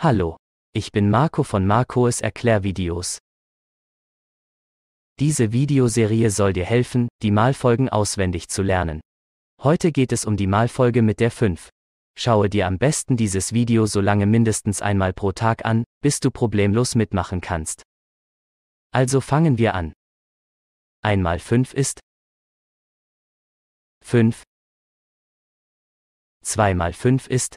Hallo, ich bin Marco von Marcos Erklärvideos. Diese Videoserie soll dir helfen, die Malfolgen auswendig zu lernen. Heute geht es um die Malfolge mit der 5. Schaue dir am besten dieses Video so lange mindestens einmal pro Tag an, bis du problemlos mitmachen kannst. Also fangen wir an. Einmal 5 ist 5. 2 mal 5 ist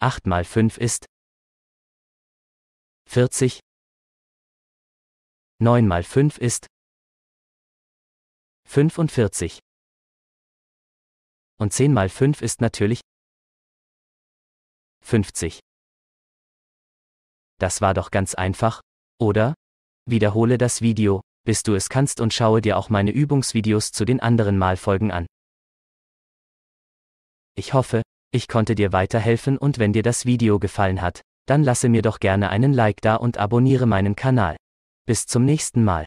8 mal 5 ist 40. 9 mal 5 ist 45. Und 10 mal 5 ist natürlich 50. Das war doch ganz einfach, oder? Wiederhole das Video, bis du es kannst und schaue dir auch meine Übungsvideos zu den anderen Malfolgen an. Ich hoffe, ich konnte dir weiterhelfen und wenn dir das Video gefallen hat, dann lasse mir doch gerne einen Like da und abonniere meinen Kanal. Bis zum nächsten Mal.